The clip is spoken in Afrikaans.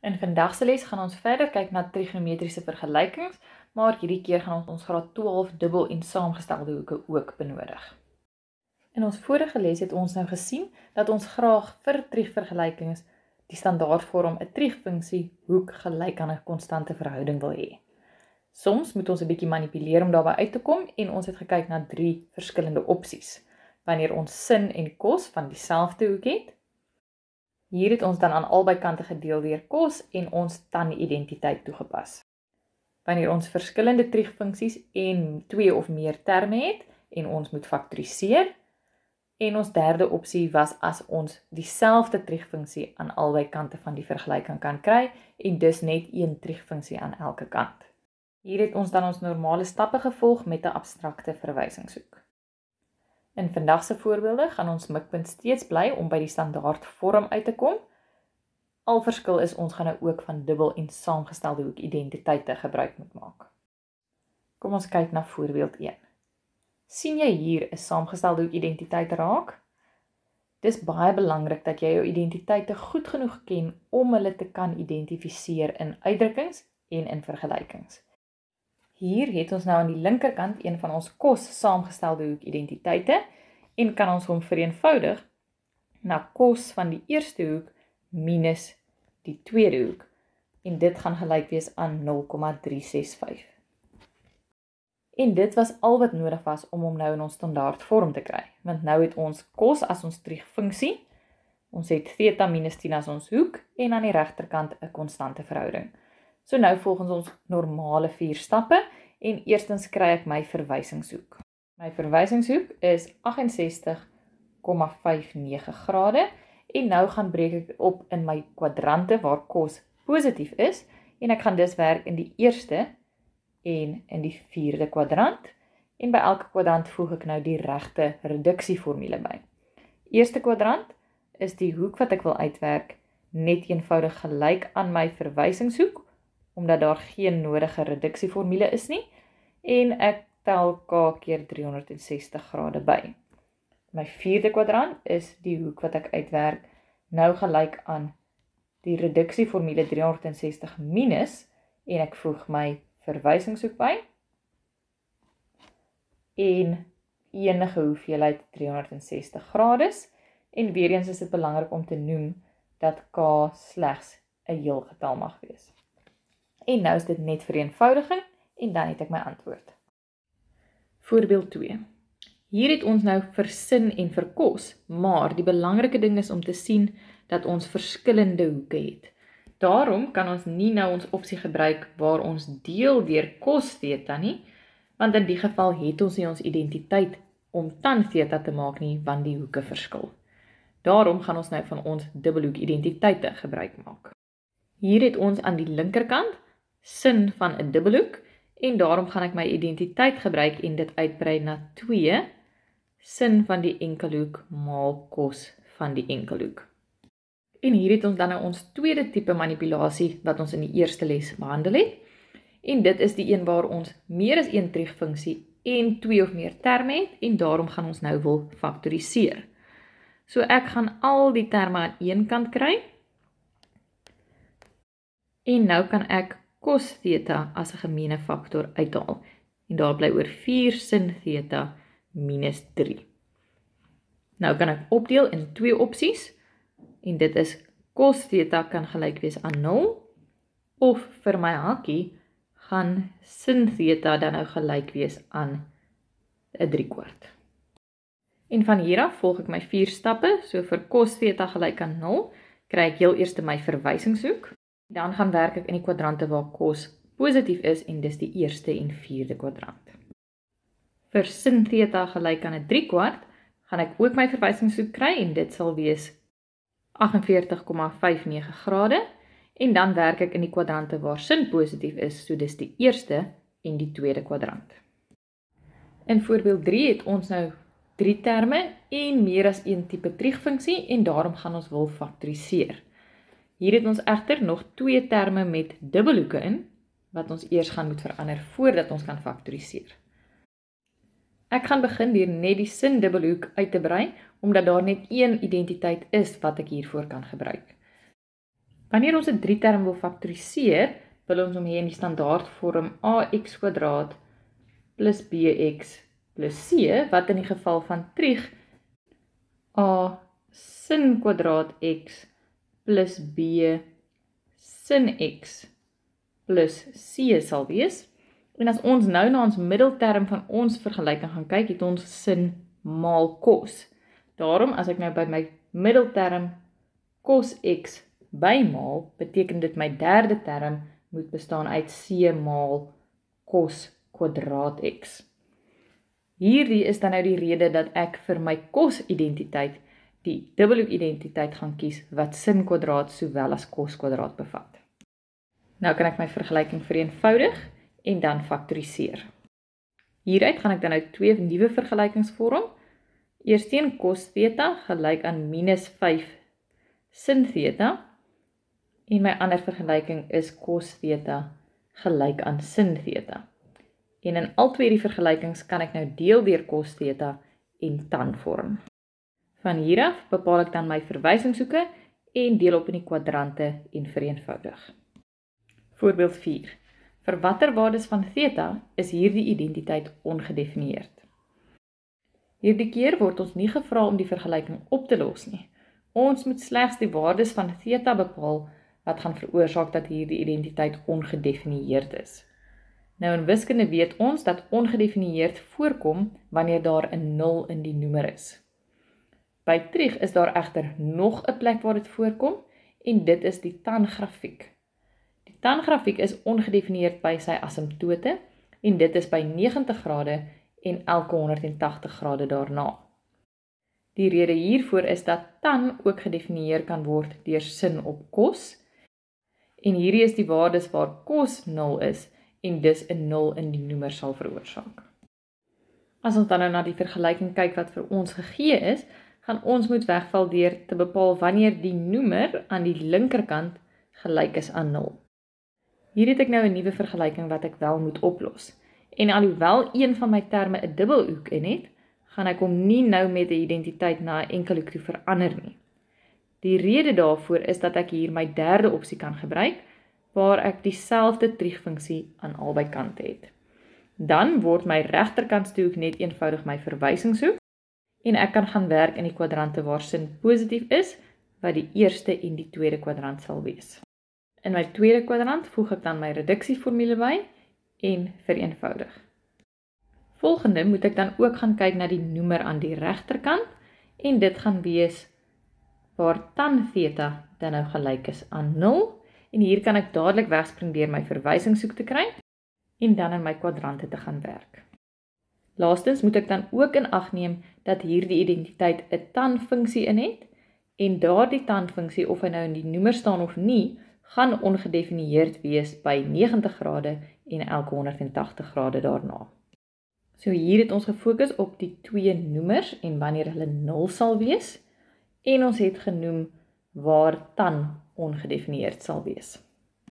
In vandag se les gaan ons verder kyk na trigonometriese vergelykings, maar hierdie keer gaan ons ons graad 12 dubbel en saamgestelde hoeke ook benodig. In ons vorige les het ons nou gesien dat ons graag vir trigvergelykings die standaardvorm 'n trigfunksie hoek gelyk aan 'n konstante verhouding wil hê. Soms moet ons 'n bietjie manipuleer om daarby uit te kom en ons het gekyk na drie verskillende opsies. Wanneer ons sin en kos van dieselfde hoek het, Hier het ons dan aan albei kante gedeel deur kos en ons tannie-identiteit toegepas. Wanneer ons verskillende triegfunksies en twee of meer terme het en ons moet faktoriseer en ons derde opsie was as ons dieselfde triegfunksie aan albei kante van die vergelyking kan kry en dus net een triegfunksie aan elke kant. Hier het ons dan ons normale stappe gevolg met 'n abstrakte verwysingshoek. In vandag se voorbeelde gaan ons mikpunt steeds bly om by die standaard vorm uit te kom. Al verskil is ons gaan nou ook van dubbel en saamgestelde hoek identiteite gebruik moet maak. Kom ons kyk na voorbeeld 1. sien jy hier 'n saamgestelde hoek identiteit raak? Dis baie belangrik dat jy jou identiteite goed genoeg ken om hulle te kan identifiseer in uitdrukkings en in vergelykings. Hier het ons nou aan die linkerkant een van ons kos saamgestelde hoek identiteite en kan ons hom vereenvoudig na kos van die eerste hoek minus die tweede hoek en dit gaan gelijk wees aan 0,365. En dit was al wat nodig was om hom nou in ons standaard vorm te kry, want nou het ons kos as ons terugfunksie, ons het theta minus 10 as ons hoek en aan die rechterkant een constante verhouding. So nou volgens ons normale 4 stappe en eerstens kry ek my verwysingshoek. My verwysingshoek is 68,59 grade en nou gaan breek ek op in my kwadrante waar kos positief is en ek gaan dus werk in die eerste en in die vierde kwadrant en by elke kwadrant voeg ek nou die regte reduksie formule by. Eerste kwadrant is die hoek wat ek wil uitwerk net eenvoudig gelyk aan my verwysingshoek 68,59 omdat daar geen nodige reduksieformule is nie en ek tel k keer 360 grade by. My vierde kwadrant is die hoek wat ek uitwerk nou gelyk aan die reduksieformule 360 minus en ek voeg my verwysingshoek by en enige hoeveelheid 360 grade en weer eens is dit belangrik om te noem dat k slegs 'n heel getal mag wees. En nou is dit net vereenvoudiging en dan het ek my antwoord. Voorbeeld 2. Hier het ons nou vir sin en vir kos, maar die belangrike ding is om te sien dat ons verskillende hoeke het. Daarom kan ons nie nou ons opsie gebruik waar ons deel deur kos theta nie, want in die geval het ons nie ons identiteit om tan theta te maak nie, want die hoeke verskil. Daarom gaan ons nou van ons dubbelhoek identiteite gebruik maak. Hier het ons aan die linkerkant sin van 'n dubbelhoek en daarom gaan ek my identiteit gebruik en dit uitbrei na 2 sin van die enkelhoek maal kos van die enkelhoek. En hier het ons dan nou ons tweede tipe manipulasie wat ons in die eerste les behandel het. En dit is die een waar ons meer as een triegfunksie en twee of meer terme het en daarom gaan ons nou wil faktoriseer. So ek gaan al die terme aan een kant kry. En nou kan ek cos theta as 'n gemene faktor uithaal en daar bly oor 4 sin theta minus 3. Nou kan ek opdeel in twee opsies en dit is cos theta kan gelyk wees aan 0 of vir my hakkie gaan sin theta dan nou gelyk wees aan 'n 3 kwart. En van hier af volg ek my vier stappe. So vir cos theta gelyk aan 0, kry ek heel eers my verwysingshoek. Dan gaan werk ek in die kwadrante waar kos positief is en dis die eerste en vierde kwadrant. Vir sin theta gelyk aan 'n 3 kwart, gaan ek ook my verwysing soek kry en dit sal wees 48,59 grade en dan werk ek in die kwadrante waar sin positief is, so dis die eerste en die tweede kwadrant. In voorbeeld 3 het ons nou drie terme en meer as een tipe triegfunksie en daarom gaan ons wil faktoriseer. Hier het ons egter nog twee terme met dubbelhoeke in wat ons eers gaan moet verander voordat ons kan faktoriseer. Ek gaan begin deur net die sin dubbelhoek uit te brei omdat daar net een identiteit is wat ek hiervoor kan gebruik. Wanneer ons 'n drie term wil faktoriseer, wil ons hom hê in die standaardvorm ax² bx c wat in die geval van trig a sin kwadraat x plus b sin x plus c sal wees. En as ons nou na ons middelterm van ons vergelyking gaan kyk, het ons sin maal cos. Daarom as ek nou by my middelterm cos x bymaal, beteken dit my derde term moet bestaan uit c maal cos kwadraat x. Hierdie is dan nou die rede dat ek vir my cos identiteit die W-identiteit gaan kies wat sin kwadraat sowel as kos kwadraat bevat. Nou kan ek my vergelyking vereenvoudig en dan faktoriseer. Hieruit gaan ek dan nou twee nuwe vergelykings vorm. Eersteen kos theta gelyk aan minus 5 sin theta en my ander vergelyking is kos theta gelyk aan sin theta. En in al twee die vergelykings kan ek nou deel deur kos theta en tan vorm. Van hier af bepaal ek dan my verwysingshoeke en deel op in die kwadrante en vereenvoudig. Voorbeeld 4. Vir watter waardes van theta is hierdie identiteit ongedefinieerd? Hierdie keer word ons nie gevra om die vergelyking op te los nie. Ons moet slegs die waardes van theta bepaal wat gaan veroorsaak dat hierdie identiteit ongedefinieerd is. Nou in wiskunde weet ons dat ongedefinieerd voorkom wanneer daar 'n 0 in die noemer is. By trieg is daar egter nog 'n plek waar dit voorkom en dit is die tangrafiek. Die tangrafiek is ongedefinieerd by sy asimptote en dit is by 90 grade en elke 180 grade daarna. Die rede hiervoor is dat tan ook gedefinieer kan word deur sin op kos. En hierdie is die waardes waar kos 0 is en dis 'n 0 in die noemer sal veroorsaak. As ons dan nou na die vergelyking kyk wat vir ons gegee is, gaan ons moet wegval deur te bepaal wanneer die noemer aan die linkerkant gelyk is aan 0. Hier het ek nou 'n nuwe vergelyking wat ek wel moet oplos. En alhoewel een van my terme 'n dubbelhoek in het, gaan ek hom nie nou met 'n identiteit na 'n enkelhoek toe verander nie. Die rede daarvoor is dat ek hier my derde opsie kan gebruik waar ek dieselfde triegfunksie aan albei kante het. Dan word my regterkant toe ook net eenvoudig my verwysingshoek en ek kan gaan werk in die kwadrante waar sin positief is wat die eerste en die tweede kwadrant sal wees. In my tweede kwadrant voeg ek dan my reduksieformule by en vereenvoudig. Volgende moet ek dan ook gaan kyk na die noemer aan die regterkant en dit gaan wees waar tan theta dan nou gelyk is aan 0 en hier kan ek dadelik wegspring deur my verwysingshoek te kry en dan in my kwadrante te gaan werk. Laastens moet ek dan ook in ag neem dat hierdie identiteit 'n tandfunksie in het en daardie tandfunksie of hy nou in die noemer staan of nie, gaan ongedefinieerd wees by 90 grade en elke 180 grade daarna. So hier het ons gefokus op die twee noemers en wanneer hulle 0 sal wees en ons het genoem waar tan ongedefinieerd sal wees.